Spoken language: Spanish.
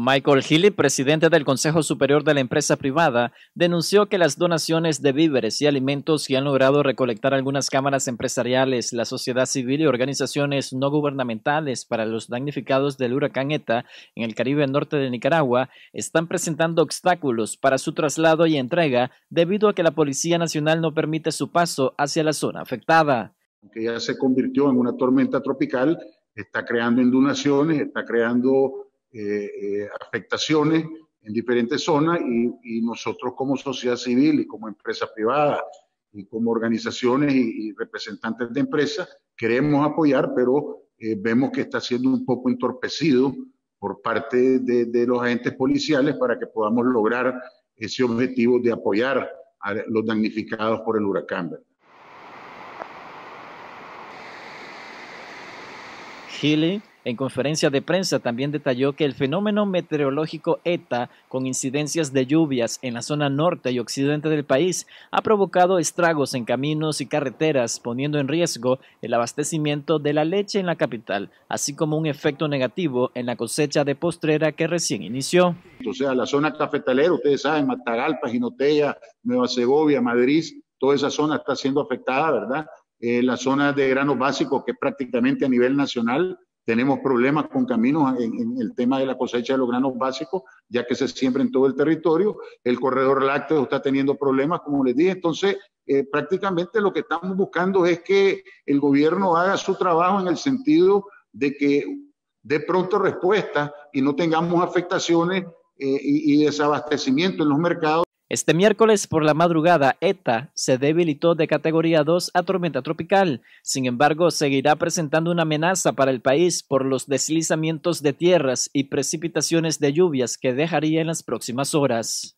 Michael Healy, presidente del Consejo Superior de la Empresa Privada, denunció que las donaciones de víveres y alimentos que han logrado recolectar algunas cámaras empresariales, la sociedad civil y organizaciones no gubernamentales para los damnificados del huracán ETA en el Caribe Norte de Nicaragua están presentando obstáculos para su traslado y entrega debido a que la Policía Nacional no permite su paso hacia la zona afectada. aunque ya se convirtió en una tormenta tropical, está creando inundaciones, está creando eh, eh, afectaciones en diferentes zonas y, nosotros como sociedad civil y como empresa privada y como organizaciones y, representantes de empresas queremos apoyar, pero eh, vemos que está siendo un poco entorpecido por parte de, los agentes policiales para que podamos lograr ese objetivo de apoyar a los damnificados por el huracán. ¿verdad? Chile en conferencia de prensa también detalló que el fenómeno meteorológico ETA, con incidencias de lluvias en la zona norte y occidente del país, ha provocado estragos en caminos y carreteras, poniendo en riesgo el abastecimiento de la leche en la capital, así como un efecto negativo en la cosecha de postrera que recién inició. O sea, la zona cafetalera, ustedes saben, Matagalpa, Ginotella, Nueva Segovia, Madrid, toda esa zona está siendo afectada, ¿verdad? Eh, la zona de granos básicos, que prácticamente a nivel nacional tenemos problemas con caminos en, el tema de la cosecha de los granos básicos, ya que se siembra en todo el territorio. El corredor lácteo está teniendo problemas, como les dije. Entonces, eh, prácticamente lo que estamos buscando es que el gobierno haga su trabajo en el sentido de que dé pronto respuesta y no tengamos afectaciones eh, y desabastecimiento en los mercados. Este miércoles por la madrugada, ETA se debilitó de categoría 2 a tormenta tropical. Sin embargo, seguirá presentando una amenaza para el país por los deslizamientos de tierras y precipitaciones de lluvias que dejaría en las próximas horas.